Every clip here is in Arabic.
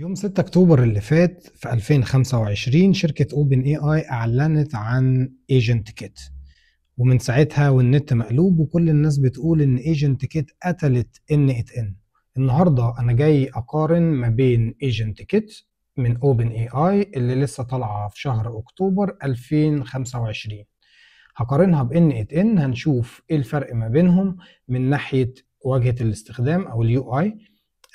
يوم 6 اكتوبر اللي فات في 2025 شركة اوبن اي اي اعلنت عن ايجنت كيت ومن ساعتها والنت مقلوب وكل الناس بتقول ان ايجنت كيت قتلت ان ات ان النهارده انا جاي اقارن ما بين ايجنت كيت من اوبن اي اي اللي لسه طالعه في شهر اكتوبر 2025 هقارنها بان ات ان هنشوف ايه الفرق ما بينهم من ناحيه واجهه الاستخدام او اليو اي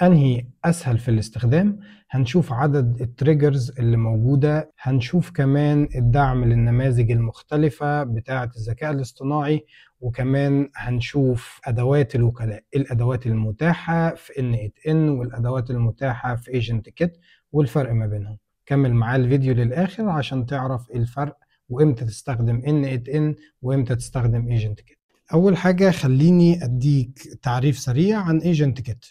انهي اسهل في الاستخدام هنشوف عدد التريجرز اللي موجوده هنشوف كمان الدعم للنماذج المختلفه بتاعه الذكاء الاصطناعي وكمان هنشوف ادوات الوكلاء الادوات المتاحه في ان 8 ان والادوات المتاحه في ايجنت كيت والفرق ما بينهم كمل معاه الفيديو للاخر عشان تعرف إيه الفرق وامتى تستخدم ان 8 ان وامتى تستخدم ايجنت كيت اول حاجه خليني اديك تعريف سريع عن ايجنت كيت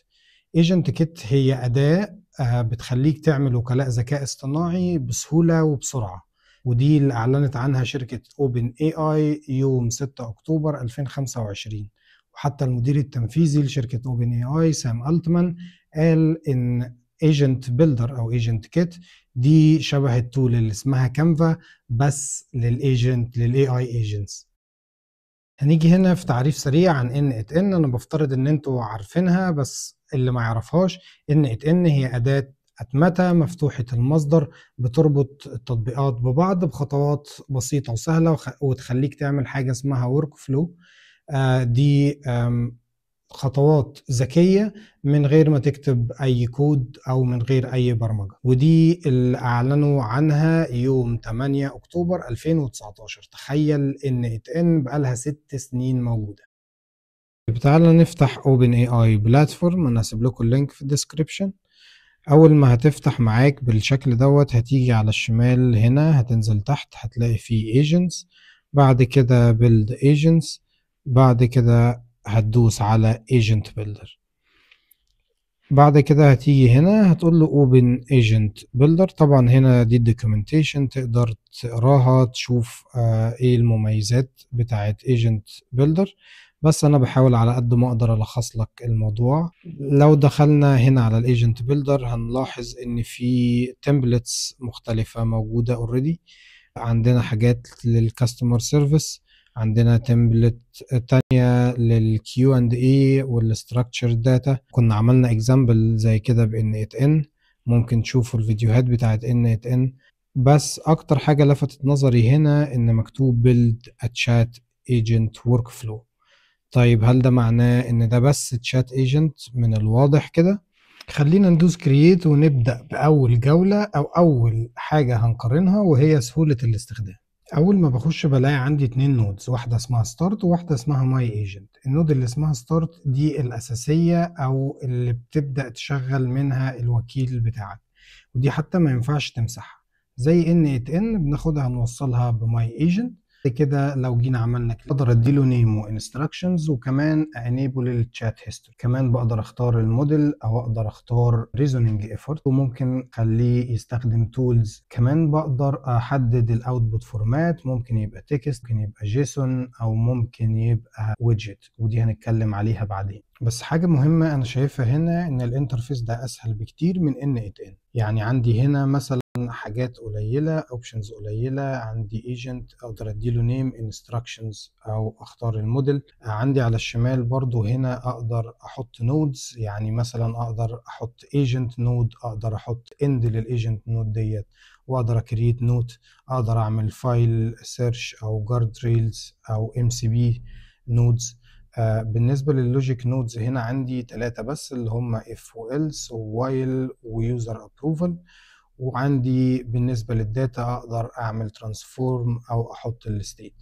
ايجنت كيت هي اداه آه، بتخليك تعمل وكلاء ذكاء اصطناعي بسهوله وبسرعه ودي اللي اعلنت عنها شركه اوبن اي اي يوم 6 اكتوبر 2025 وحتى المدير التنفيذي لشركه اوبن اي اي سام التمان قال ان ايجنت بيلدر او ايجنت كيت دي شبه التول اللي اسمها كانفا بس للايجنت للاي اي ايجنتس هنيجي هنا في تعريف سريع عن ان ات ان انا بفترض ان انتوا عارفينها بس اللي ما يعرفهاش ان ات ان هي اداه أتمتة مفتوحة المصدر بتربط التطبيقات ببعض بخطوات بسيطة وسهلة وتخليك تعمل حاجة اسمها ورك فلو آه، دي خطوات ذكيه من غير ما تكتب اي كود او من غير اي برمجه ودي اللي اعلنوا عنها يوم 8 اكتوبر 2019 تخيل ان ات ان بقالها ست سنين موجوده تعالى نفتح اوبن اي اي بلاتفورم انا هسيب لكم اللينك في الديسكريبشن اول ما هتفتح معاك بالشكل دوت هتيجي على الشمال هنا هتنزل تحت هتلاقي فيه ايجنتس بعد كده بيلد ايجنتس بعد كده هتدوس على agent builder بعد كده هتيجي هنا هتقول له open agent builder طبعا هنا دي الدوكيومنتيشن تقدر تقراها تشوف آه ايه المميزات بتاعه agent builder بس انا بحاول على قد ما اقدر الخص لك الموضوع لو دخلنا هنا على الايجنت بيلدر هنلاحظ ان في تمبلتس مختلفه موجوده اوريدي عندنا حاجات للكاستمر سيرفيس عندنا تمبلت تانية للكيو اند اي والستراكتشرد داتا كنا عملنا اكزامبل زي كده بان ات ان ممكن تشوفوا الفيديوهات بتاعت ان ات ان بس اكتر حاجة لفتت نظري هنا ان مكتوب build a chat agent workflow طيب هل ده معناه ان ده بس chat agent من الواضح كده خلينا ندوس كرييت ونبدأ بأول جولة او اول حاجة هنقارنها وهي سهولة الاستخدام اول ما بخش بلاقي عندي اتنين نودز واحده اسمها ستارت وواحده اسمها ماي ايجنت النود اللي اسمها ستارت دي الاساسيه او اللي بتبدا تشغل منها الوكيل بتاعك ودي حتى ما ينفعش تمسحها زي ان ات ان بناخدها نوصلها بماي ايجنت كده لو جينا عملنا كده اقدر اديله نيم وانستراكشنز وكمان انيبل الشات هيستوري كمان بقدر اختار الموديل او اقدر اختار ريزوننج ايفورت وممكن اخليه يستخدم تولز كمان بقدر احدد الاوتبوت فورمات ممكن يبقى تكست ممكن يبقى جيسون او ممكن يبقى ويدجت ودي هنتكلم عليها بعدين بس حاجة مهمة أنا شايفها هنا إن الانترفيس ده أسهل بكتير من إن إت إن يعني عندي هنا مثلا حاجات قليله اوبشنز قليله عندي ايجنت اقدر اديله نيم انستراكشنز او اختار الموديل عندي على الشمال برضو هنا اقدر احط نودز يعني مثلا اقدر احط ايجنت نود اقدر احط اند للايجنت نود ديت واقدر اكريت نوت اقدر اعمل فايل سيرش او جارد ريلز او ام سي بي نودز بالنسبة لللوجيك نودز هنا عندي ثلاثة بس اللي هم اف و ووايل ويوزر ابروفل وعندي بالنسبة للداتا أقدر أعمل ترانسفورم أو أحط الستيت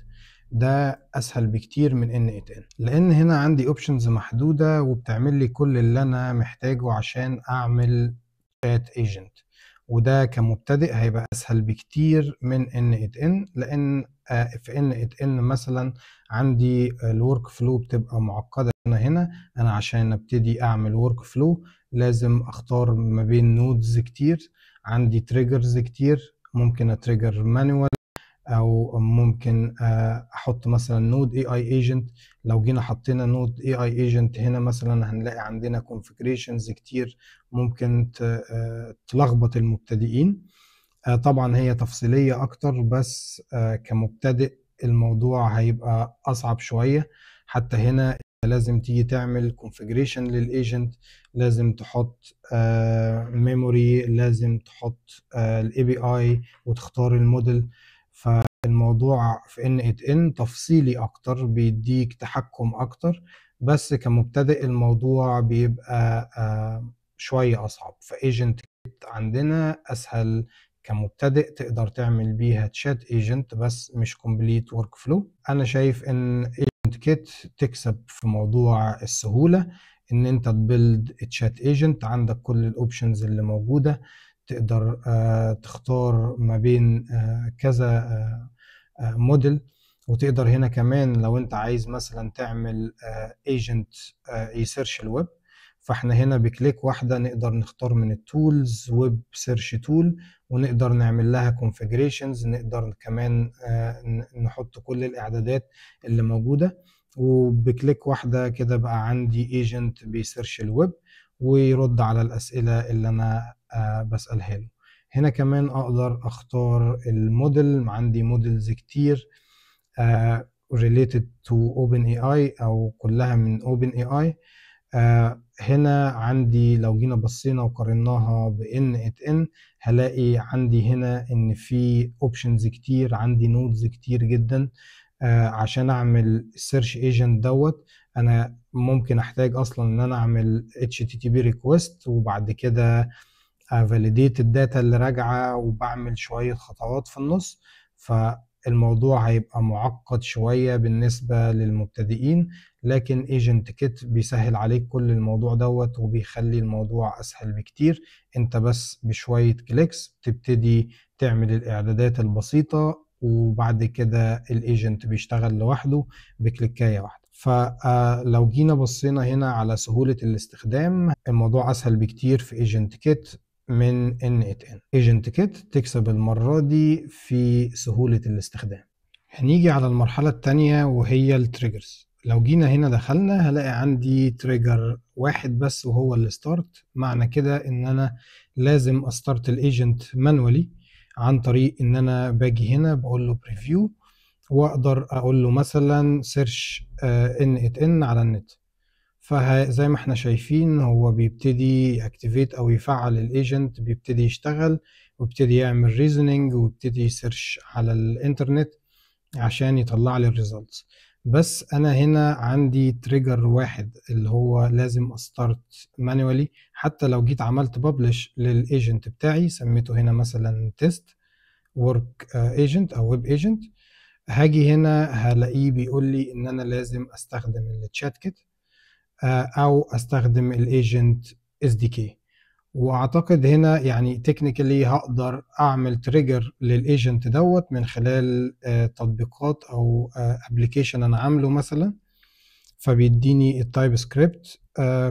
ده أسهل بكتير من إن إت إيه إن لأن هنا عندي أوبشنز محدودة وبتعمل لي كل اللي أنا محتاجه عشان أعمل شات ايجنت وده كمبتدئ هيبقى اسهل بكتير من ان ات إيه ان لان آه، في ان ات إيه ان مثلا عندي الورك فلو بتبقى معقده هنا هنا انا عشان ابتدي اعمل ورك فلو لازم اختار ما بين نودز كتير عندي تريجرز كتير ممكن اتريجر مانوال او ممكن احط مثلا نود اي اي ايجنت لو جينا حطينا نود اي اي ايجنت هنا مثلا هنلاقي عندنا كونفيجريشنز كتير ممكن تلخبط المبتدئين طبعا هي تفصيليه اكتر بس كمبتدئ الموضوع هيبقى اصعب شويه حتى هنا لازم تيجي تعمل كونفجريشن للايجنت لازم تحط ميموري آه، لازم تحط الاي بي اي وتختار الموديل فالموضوع في ان ات ان تفصيلي اكتر بيديك تحكم اكتر بس كمبتدئ الموضوع بيبقى آه، شويه اصعب فايجنت عندنا اسهل كمبتدئ تقدر تعمل بيها تشات ايجنت بس مش كومبليت ورك فلو انا شايف ان كيت تكسب في موضوع السهولة ان انت تبيلد تشات ايجنت عندك كل الاوبشنز اللي موجودة تقدر آه، تختار ما بين آه، كذا موديل آه، وتقدر هنا كمان لو انت عايز مثلا تعمل ايجنت يسيرش الويب فاحنا هنا بكليك واحده نقدر نختار من التولز ويب سيرش تول ونقدر نعمل لها كونفيجريشنز نقدر كمان آه، نحط كل الاعدادات اللي موجوده وبكليك واحده كده بقى عندي ايجنت بيسيرش الويب ويرد على الاسئله اللي انا آه، بسالها له هنا كمان اقدر اختار الموديل عندي مودلز كتير آه، related to اي او كلها من اي هنا عندي لو جينا بصينا وقارناها بان ات ان هلاقي عندي هنا ان في اوبشنز كتير عندي نودز كتير جدا آه عشان اعمل السيرش ايجنت دوت انا ممكن احتاج اصلا ان انا اعمل http ريكويست وبعد كده فاليديت آه، الداتا اللي راجعه وبعمل شويه خطوات في النص فالموضوع هيبقى معقد شويه بالنسبه للمبتدئين لكن ايجنت كيت بيسهل عليك كل الموضوع دوت وبيخلي الموضوع اسهل بكتير انت بس بشوية كليكس بتبتدي تعمل الاعدادات البسيطة وبعد كده الايجنت بيشتغل لوحده بكليكاية واحدة فلو آه، جينا بصينا هنا على سهولة الاستخدام الموضوع اسهل بكتير في ايجنت كيت من ان ات ان ايجنت كيت تكسب المرة دي في سهولة الاستخدام هنيجي على المرحلة التانية وهي التريجرز لو جينا هنا دخلنا هلاقي عندي تريجر واحد بس وهو الستارت معنى كده ان انا لازم استارت الايجنت مانوالي عن طريق ان انا باجي هنا بقول له بريفيو واقدر اقول له مثلا سيرش ان ات ان على النت فزي ما احنا شايفين هو بيبتدي اكتيفيت او يفعل الايجنت بيبتدي يشتغل ويبتدي يعمل ريزونينج ويبتدي يسيرش على الانترنت عشان يطلع لي الريزلتس بس انا هنا عندي تريجر واحد اللي هو لازم استارت مانوالي حتى لو جيت عملت ببلش للايجنت بتاعي سميته هنا مثلا تيست ورك ايجنت او ويب ايجنت هاجي هنا هلاقيه بيقول لي ان انا لازم استخدم التشات آه، كيت او استخدم الايجنت اس دي كي واعتقد هنا يعني تكنيكالي هقدر اعمل تريجر للايجنت دوت من خلال آه، تطبيقات او ابلكيشن آه، انا عامله مثلا فبيديني التايب سكريبت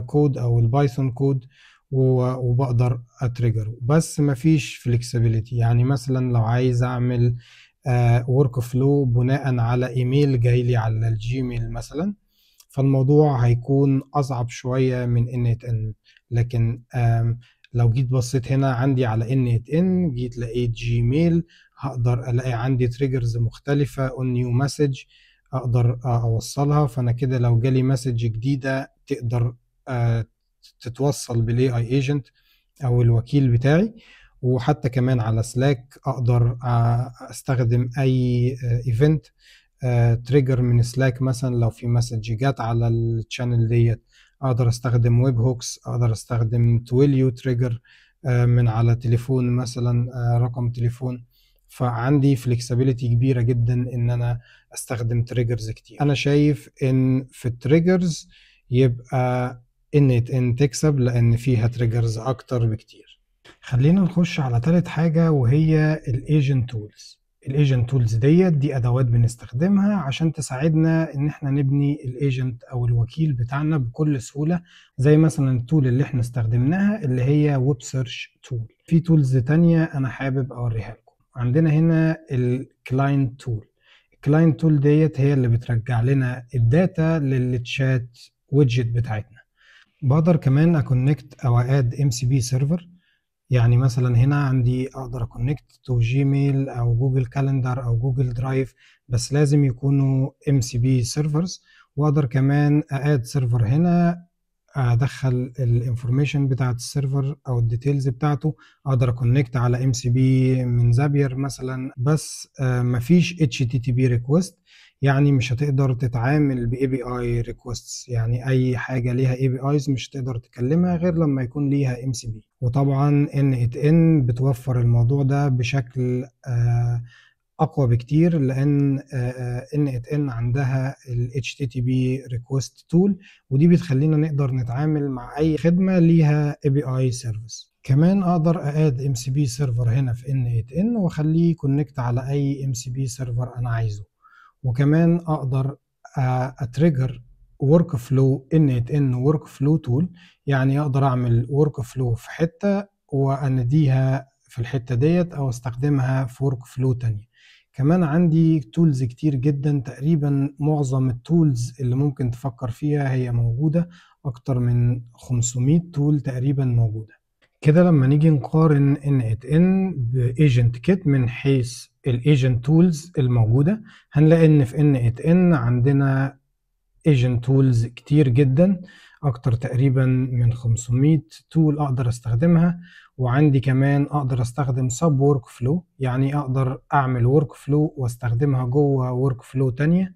كود او البايثون كود وبقدر اتريجره بس مفيش فليكسيبيليتي يعني مثلا لو عايز اعمل ورك آه، فلو بناء على ايميل جاي لي على الجيميل مثلا فالموضوع هيكون اصعب شويه من ان ات ان لكن لو جيت بصيت هنا عندي على ان ات ان جيت لقيت جيميل هقدر الاقي عندي تريجرز مختلفه اون نيو مسج اقدر اوصلها فانا كده لو جالي مسج جديده تقدر آه، تتوصل بالاي اي ايجنت او الوكيل بتاعي وحتى كمان على سلاك اقدر آه، استخدم اي ايفنت آه، تريجر آه، من سلاك مثلا لو في مسج جات على الشانل ديت اقدر استخدم ويب هوكس اقدر استخدم تويليو تريجر آه، من على تليفون مثلا آه، رقم تليفون فعندي فلكسبيليتي كبيره جدا ان انا استخدم تريجرز كتير انا شايف ان في التريجرز يبقى ان ان تكسب لان فيها تريجرز اكتر بكتير خلينا نخش على تالت حاجه وهي الايجنت تولز الايجنت تولز ديت دي ادوات بنستخدمها عشان تساعدنا ان احنا نبني الايجنت او الوكيل بتاعنا بكل سهوله زي مثلا التول اللي احنا استخدمناها اللي هي ويب سيرش تول في تولز تانية انا حابب اوريها لكم عندنا هنا الكلاينت تول الكلاينت تول ديت هي اللي بترجع لنا الداتا للتشات ويدجت بتاعتنا بقدر كمان اكونكت او اد ام سي بي سيرفر يعني مثلا هنا عندي اقدر اكونكت تو جيميل او جوجل كالندر او جوجل درايف بس لازم يكونوا ام سي بي سيرفرز واقدر كمان اد سيرفر هنا ادخل الانفورميشن بتاعه السيرفر او الديتيلز بتاعته اقدر اكونكت على ام سي بي من زابير مثلا بس آه، مفيش اتش تي تي بي ريكويست يعني مش هتقدر تتعامل بـ API requests ريكوستس يعني اي حاجه ليها APIs مش هتقدر تكلمها غير لما يكون ليها MCP وطبعا N8N بتوفر الموضوع ده بشكل آه، اقوى بكتير لان آه، آه، n N8N عندها ال HTTP request tool ودي بتخلينا نقدر نتعامل مع اي خدمه ليها API service سيرفيس كمان اقدر اقاد ام سي بي سيرفر هنا في ان 8 ان واخليه كونكت على اي ام سي بي سيرفر انا عايزه وكمان اقدر اتريجر ورك فلو ات ان ورك فلو تول يعني اقدر اعمل ورك فلو في حته وانديها في الحته ديت او استخدمها في ورك فلو تانيه كمان عندي تولز كتير جدا تقريبا معظم التولز اللي ممكن تفكر فيها هي موجودة أكتر من 500 تول تقريبا موجودة كده لما نيجي نقارن ان ات ان بايجنت كيت من حيث الايجنت تولز الموجودة هنلاقي ان في ان ات ان عندنا ايجنت تولز كتير جدا اكتر تقريبا من 500 تول اقدر استخدمها وعندي كمان اقدر استخدم سب ورك فلو يعني اقدر اعمل ورك فلو واستخدمها جوه ورك فلو تانية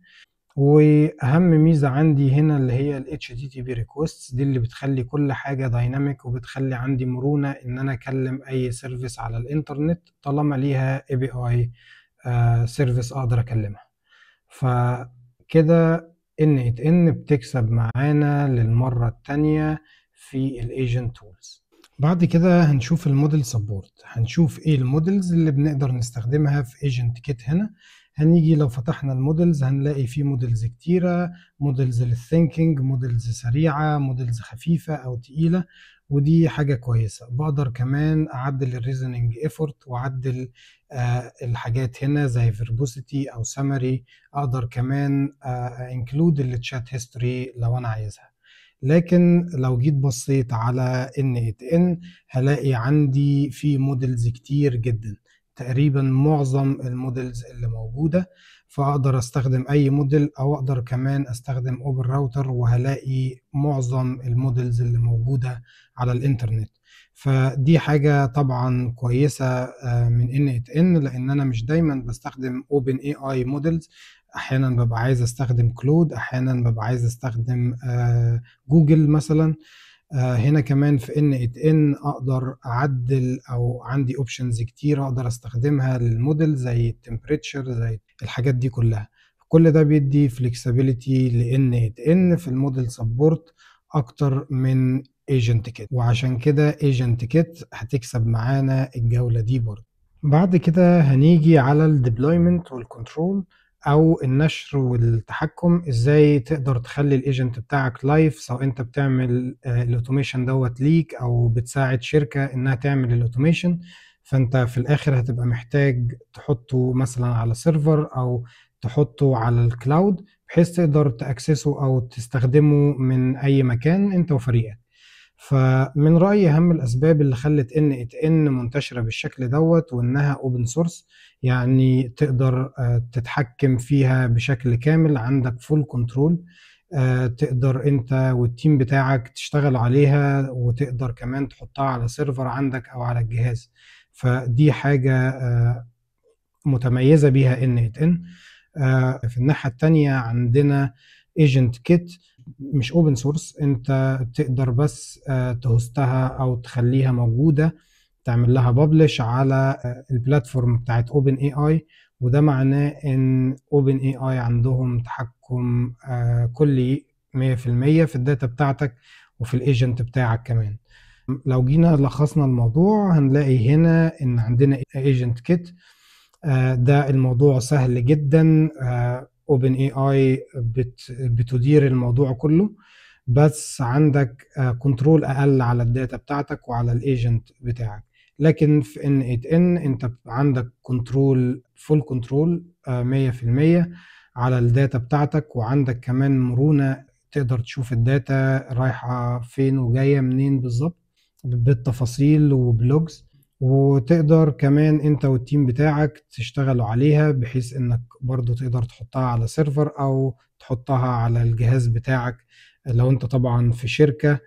واهم ميزه عندي هنا اللي هي الاتش تي تي بي requests دي اللي بتخلي كل حاجه دايناميك وبتخلي عندي مرونه ان انا اكلم اي سيرفيس على الانترنت طالما ليها اي بي اي سيرفيس اقدر اكلمها فكده ان ات ان بتكسب معانا للمره الثانيه في الايجنت تولز بعد كده هنشوف الموديل سبورت هنشوف ايه المودلز اللي بنقدر نستخدمها في ايجنت كيت هنا هنيجي لو فتحنا المودلز هنلاقي فيه مودلز كتيرة مودلز للثينكينج مودلز سريعة مودلز خفيفة أو تقيلة ودي حاجة كويسة بقدر كمان أعدل الريزنينج ايفورت وأعدل آه الحاجات هنا زي فيربوسيتي أو سمري أقدر كمان انكلود التشات هيستوري لو أنا عايزها لكن لو جيت بصيت على ان 8 n هلاقي عندي في مودلز كتير جدا تقريبا معظم المودلز اللي موجوده فاقدر استخدم اي موديل او اقدر كمان استخدم اوبن راوتر وهلاقي معظم المودلز اللي موجوده على الانترنت فدي حاجه طبعا كويسه آه، من ان ات ان لان انا مش دايما بستخدم اوبن اي اي مودلز احيانا ببقى عايز استخدم كلود احيانا ببقى عايز استخدم آه، جوجل مثلا آه، هنا كمان في ان ات ان اقدر اعدل او عندي اوبشنز كتير اقدر استخدمها للموديل زي التمبريتشر زي الحاجات دي كلها كل ده بيدي فلكسبيليتي لان ات ان في الموديل سبورت اكتر من ايجنت كيت وعشان كده ايجنت كيت هتكسب معانا الجوله دي برضه بعد كده هنيجي على الديبلويمنت والكنترول او النشر والتحكم ازاي تقدر تخلي الايجنت بتاعك لايف سواء انت بتعمل آه، الاوتوميشن دوت ليك او بتساعد شركه انها تعمل الاوتوميشن فانت في الاخر هتبقى محتاج تحطه مثلا على سيرفر او تحطه على الكلاود بحيث تقدر تاكسسه او تستخدمه من اي مكان انت وفريقك فمن رايي اهم الاسباب اللي خلت ان ات ان منتشره بالشكل دوت وانها اوبن سورس يعني تقدر آه، تتحكم فيها بشكل كامل عندك فول كنترول آه، تقدر انت والتيم بتاعك تشتغل عليها وتقدر كمان تحطها على سيرفر عندك او على الجهاز فدي حاجه آه، متميزه بيها ان ات ان في الناحيه الثانيه عندنا ايجنت كيت مش اوبن سورس انت تقدر بس آه، تهستها او تخليها موجوده تعمل لها ببلش على آه، البلاتفورم بتاعت اوبن اي اي وده معناه ان اوبن اي اي عندهم تحكم آه، كلي 100% في الداتا بتاعتك وفي الايجنت بتاعك كمان لو جينا لخصنا الموضوع هنلاقي هنا ان عندنا ايجنت كيت ده الموضوع سهل جدا اوبن اي اي بتدير الموضوع كله بس عندك كنترول آه، اقل على الداتا بتاعتك وعلى الايجنت بتاعك لكن في ان 8 ان انت عندك كنترول فول كنترول 100% على الداتا بتاعتك وعندك كمان مرونه تقدر تشوف الداتا رايحه فين وجايه منين بالظبط بالتفاصيل وبلوجز وتقدر كمان انت والتيم بتاعك تشتغلوا عليها بحيث انك برضو تقدر تحطها على سيرفر او تحطها على الجهاز بتاعك لو انت طبعا في شركه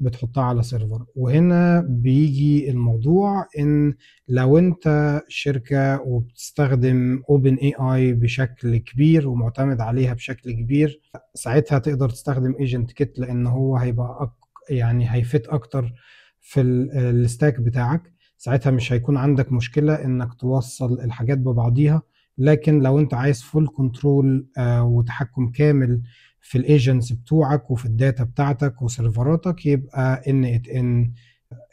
بتحطها على سيرفر وهنا بيجي الموضوع ان لو انت شركه وبتستخدم اوبن اي اي بشكل كبير ومعتمد عليها بشكل كبير ساعتها تقدر تستخدم ايجنت كيت لان هو هيبقى أك... يعني هيفت اكتر في الستاك بتاعك ساعتها مش هيكون عندك مشكله انك توصل الحاجات ببعضيها لكن لو انت عايز فول كنترول آه، وتحكم كامل في الايجنتس بتوعك وفي الداتا بتاعتك وسيرفراتك يبقى ان ات ان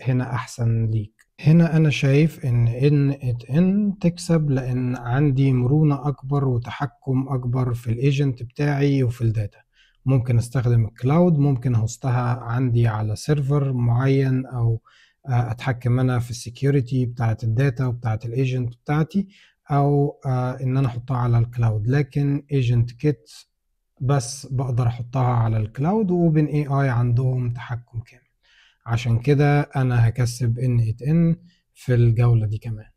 هنا احسن ليك هنا انا شايف ان ان ات ان تكسب لان عندي مرونه اكبر وتحكم اكبر في الايجنت بتاعي وفي الداتا ممكن استخدم الكلاود ممكن هوستها عندي على سيرفر معين او آه، اتحكم انا في السكيورتي بتاعه الداتا وبتاعه الايجنت بتاعتي او آه، ان انا احطها على الكلاود لكن ايجنت كيت بس بقدر احطها على الكلاود واوبن اي اي عندهم تحكم كامل عشان كده انا هكسب ان ات ان في الجوله دي كمان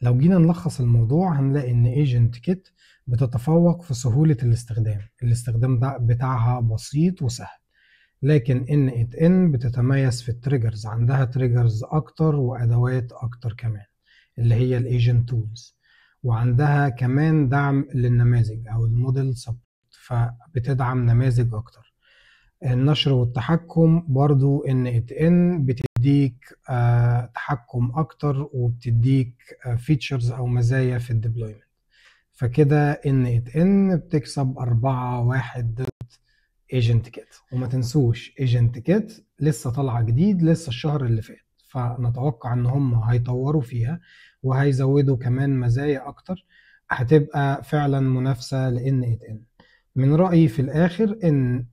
لو جينا نلخص الموضوع هنلاقي ان ايجنت كيت بتتفوق في سهوله الاستخدام الاستخدام بتاعها بسيط وسهل لكن ان ات ان بتتميز في التريجرز عندها تريجرز اكتر وادوات اكتر كمان اللي هي الايجنت تولز وعندها كمان دعم للنماذج او الموديل سبورت فبتدعم نماذج اكتر النشر والتحكم برضو ان ات ان بتديك آه، تحكم اكتر وبتديك فيتشرز آه، او مزايا في الديبلويمنت فكده ان ات ان بتكسب أربعة واحد ايجنت كيت وما تنسوش ايجنت كيت لسه طالعه جديد لسه الشهر اللي فات فنتوقع ان هم هيطوروا فيها وهيزودوا كمان مزايا اكتر هتبقى فعلا منافسه لان ات ان من رايي في الاخر ان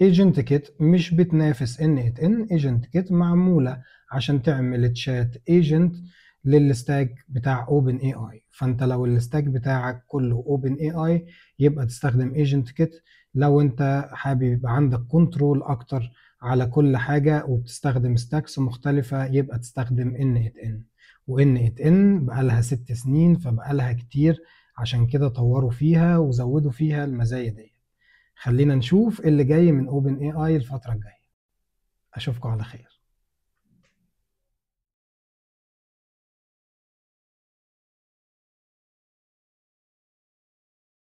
ايجنت كيت مش بتنافس ان ات ان ايجنت كيت معموله عشان تعمل تشات ايجنت للستاك بتاع اوبن اي اي فانت لو الستاك بتاعك كله اوبن اي اي يبقى تستخدم ايجنت كيت لو انت حابب يبقى عندك كنترول اكتر على كل حاجه وبتستخدم ستاكس مختلفه يبقى تستخدم ان ات ان وان ات ان بقالها ست سنين فبقالها كتير عشان كده طوروا فيها وزودوا فيها المزايا دي خلينا نشوف اللي جاي من اوبن اي اي الفتره الجايه اشوفكم على خير